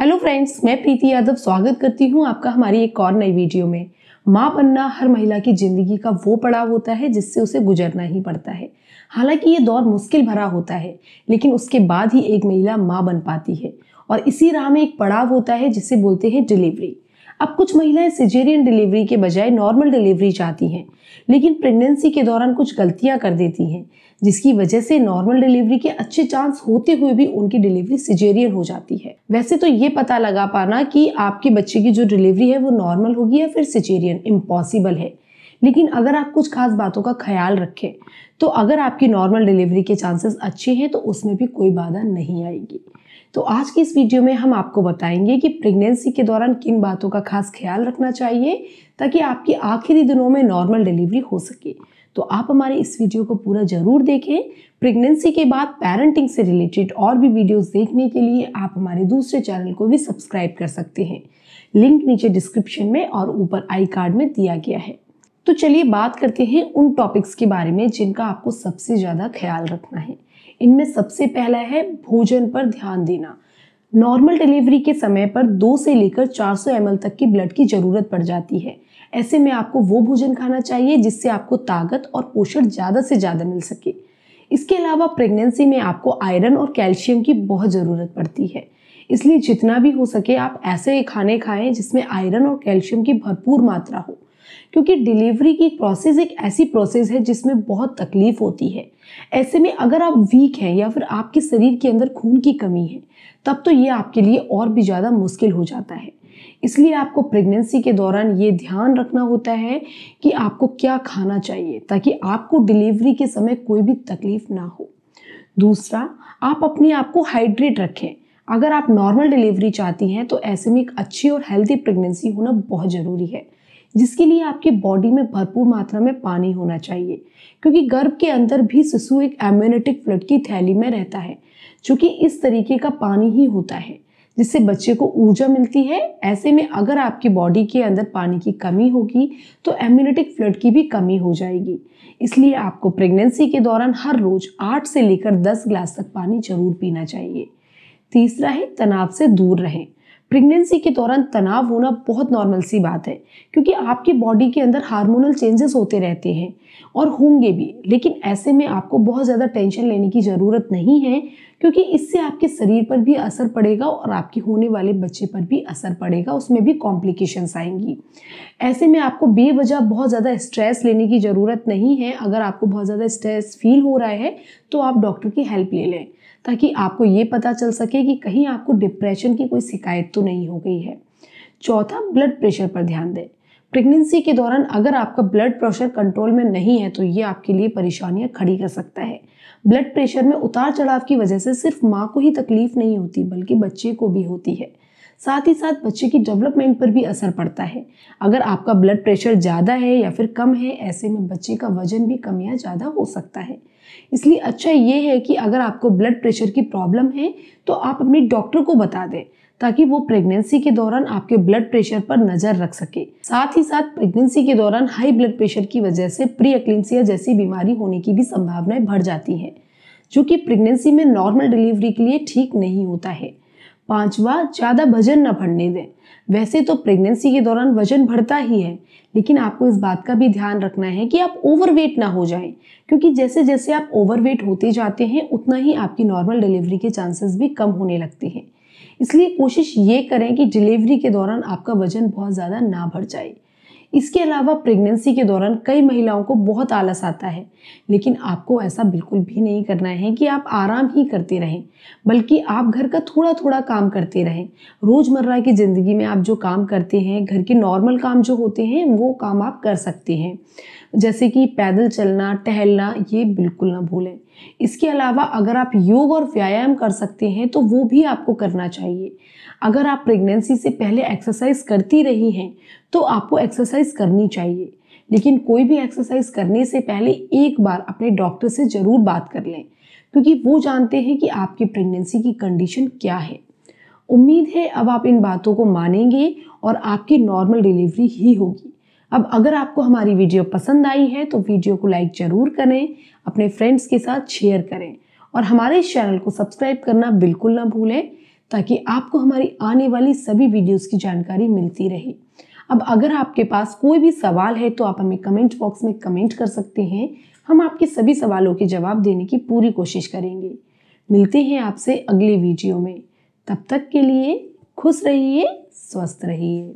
hello friends मैं प्रीति यादव स्वागत करती हूँ आपका हमारी एक और नई वीडियो में माँ बनना हर महिला की जिंदगी का वो पड़ाव होता है जिससे उसे गुजरना ही पड़ता है हालांकि ये दौर मुश्किल भरा होता है लेकिन उसके बाद ही एक महिला माँ बन पाती है और इसी राह में एक पड़ाव होता है जिसे बोलते हैं डिलीवरी अब कुछ महिलाएं सिजेरियन डिलीवरी के बजाय नॉर्मल डिलीवरी चाहती हैं लेकिन प्रेगनेंसी के दौरान कुछ गलतियां कर देती हैं जिसकी वजह से नॉर्मल डिलीवरी के अच्छे चांस होते हुए भी उनकी डिलीवरी सिजेरियन हो जाती है वैसे तो ये पता लगा पाना कि आपके बच्चे की जो डिलीवरी है वो नॉर्मल होगी या फिर सिजेरियन इम्पॉसिबल है लेकिन अगर आप कुछ खास बातों का ख्याल रखें तो अगर आपकी नॉर्मल डिलीवरी के चांसेस अच्छे हैं तो उसमें भी कोई बाधा नहीं आएगी तो आज की इस वीडियो में हम आपको बताएंगे कि प्रेगनेंसी के दौरान किन बातों का खास ख्याल रखना चाहिए ताकि आपकी आखिरी दिनों में नॉर्मल डिलीवरी हो सके तो आप हमारे इस वीडियो को पूरा ज़रूर देखें प्रेगनेंसी के बाद पेरेंटिंग से रिलेटेड और भी वीडियोस देखने के लिए आप हमारे दूसरे चैनल को भी सब्सक्राइब कर सकते हैं लिंक नीचे डिस्क्रिप्शन में और ऊपर आई कार्ड में दिया गया है तो चलिए बात करते हैं उन टॉपिक्स के बारे में जिनका आपको सबसे ज़्यादा ख्याल रखना है इनमें सबसे पहला है भोजन पर ध्यान देना नॉर्मल डिलीवरी के समय पर दो से लेकर 400 एम तक की ब्लड की ज़रूरत पड़ जाती है ऐसे में आपको वो भोजन खाना चाहिए जिससे आपको ताकत और पोषण ज़्यादा से ज़्यादा मिल सके इसके अलावा प्रेगनेंसी में आपको आयरन और कैल्शियम की बहुत ज़रूरत पड़ती है इसलिए जितना भी हो सके आप ऐसे खाने खाएं जिसमें आयरन और कैल्शियम की भरपूर मात्रा हो क्योंकि डिलीवरी की प्रोसेस एक ऐसी प्रोसेस है जिसमें बहुत तकलीफ होती है ऐसे में अगर आप वीक हैं या फिर आपके शरीर के अंदर खून की कमी है तब तो ये आपके लिए और भी ज़्यादा मुश्किल हो जाता है इसलिए आपको प्रेगनेंसी के दौरान ये ध्यान रखना होता है कि आपको क्या खाना चाहिए ताकि आपको डिलीवरी के समय कोई भी तकलीफ ना हो दूसरा आप अपने आप को हाइड्रेट रखें अगर आप नॉर्मल डिलीवरी चाहती हैं तो ऐसे में एक अच्छी और हेल्दी प्रेगनेंसी होना बहुत ज़रूरी है जिसके लिए आपके बॉडी में भरपूर मात्रा में पानी होना चाहिए क्योंकि गर्भ के अंदर भी शिशु एक एम्यूनेटिक फ्लड की थैली में रहता है जो कि इस तरीके का पानी ही होता है जिससे बच्चे को ऊर्जा मिलती है ऐसे में अगर आपकी बॉडी के अंदर पानी की कमी होगी तो एम्यूनेटिक फ्लड की भी कमी हो जाएगी इसलिए आपको प्रेगनेंसी के दौरान हर रोज आठ से लेकर दस ग्लास तक पानी जरूर पीना चाहिए तीसरा है तनाव से दूर रहें प्रेगनेंसी के दौरान तनाव होना बहुत नॉर्मल सी बात है क्योंकि आपकी बॉडी के अंदर हार्मोनल चेंजेस होते रहते हैं और होंगे भी लेकिन ऐसे में आपको बहुत ज़्यादा टेंशन लेने की ज़रूरत नहीं है क्योंकि इससे आपके शरीर पर भी असर पड़ेगा और आपके होने वाले बच्चे पर भी असर पड़ेगा उसमें भी कॉम्प्लिकेशंस आएंगी ऐसे में आपको बेवजह बहुत ज़्यादा स्ट्रेस लेने की ज़रूरत नहीं है अगर आपको बहुत ज़्यादा स्ट्रेस फील हो रहा है तो आप डॉक्टर की हेल्प ले लें ताकि आपको ये पता चल सके कि कहीं आपको डिप्रेशन की कोई शिकायत तो नहीं हो गई है चौथा ब्लड प्रेशर पर ध्यान दें प्रेगनेंसी के दौरान अगर आपका ब्लड प्रेशर कंट्रोल में नहीं है तो ये आपके लिए परेशानियां खड़ी कर सकता है ब्लड प्रेशर में उतार चढ़ाव की वजह से सिर्फ माँ को ही तकलीफ नहीं होती बल्कि बच्चे को भी होती है साथ ही साथ बच्चे की डेवलपमेंट पर भी असर पड़ता है अगर आपका ब्लड प्रेशर ज़्यादा है या फिर कम है ऐसे में बच्चे का वजन भी कम या ज़्यादा हो सकता है इसलिए अच्छा ये है कि अगर आपको ब्लड प्रेशर की प्रॉब्लम है तो आप अपने डॉक्टर को बता दें ताकि वो प्रेगनेंसी के दौरान आपके ब्लड प्रेशर पर नज़र रख सके साथ ही साथ प्रेगनेंसी के दौरान हाई ब्लड प्रेशर की वजह से प्री एक्लिनसिया जैसी बीमारी होने की भी संभावनाएं बढ़ जाती हैं जो कि प्रेगनेंसी में नॉर्मल डिलीवरी के लिए ठीक नहीं होता है पांचवा ज़्यादा भजन न पढ़ने दें वैसे तो प्रेगनेंसी के दौरान वजन बढ़ता ही है लेकिन आपको इस बात का भी ध्यान रखना है कि आप ओवरवेट ना हो जाएं क्योंकि जैसे जैसे आप ओवरवेट होते जाते हैं उतना ही आपकी नॉर्मल डिलीवरी के चांसेस भी कम होने लगते हैं इसलिए कोशिश ये करें कि डिलीवरी के दौरान आपका वजन बहुत ज़्यादा ना बढ़ जाए इसके अलावा प्रेगनेंसी के दौरान कई महिलाओं को बहुत आलस आता है लेकिन आपको ऐसा बिल्कुल भी नहीं करना है कि आप आराम ही करते रहें बल्कि आप घर का थोड़ा थोड़ा काम करते रहें रोज़मर्रा की ज़िंदगी में आप जो काम करते हैं घर के नॉर्मल काम जो होते हैं वो काम आप कर सकते हैं जैसे कि पैदल चलना टहलना ये बिल्कुल ना भूलें इसके अलावा अगर आप योग और व्यायाम कर सकते हैं तो वो भी आपको करना चाहिए अगर आप प्रेगनेंसी से पहले एक्सरसाइज करती रही हैं तो आपको एक्सरसाइज करनी चाहिए लेकिन कोई भी एक्सरसाइज करने से पहले एक बार अपने डॉक्टर से ज़रूर बात कर लें क्योंकि वो जानते हैं कि आपकी प्रेगनेंसी की कंडीशन क्या है उम्मीद है अब आप इन बातों को मानेंगे और आपकी नॉर्मल डिलीवरी ही होगी अब अगर आपको हमारी वीडियो पसंद आई है तो वीडियो को लाइक ज़रूर करें अपने फ्रेंड्स के साथ शेयर करें और हमारे इस चैनल को सब्सक्राइब करना बिल्कुल ना भूलें ताकि आपको हमारी आने वाली सभी वीडियोस की जानकारी मिलती रहे अब अगर आपके पास कोई भी सवाल है तो आप हमें कमेंट बॉक्स में कमेंट कर सकते हैं हम आपके सभी सवालों के जवाब देने की पूरी कोशिश करेंगे मिलते हैं आपसे अगले वीडियो में तब तक के लिए खुश रहिए स्वस्थ रहिए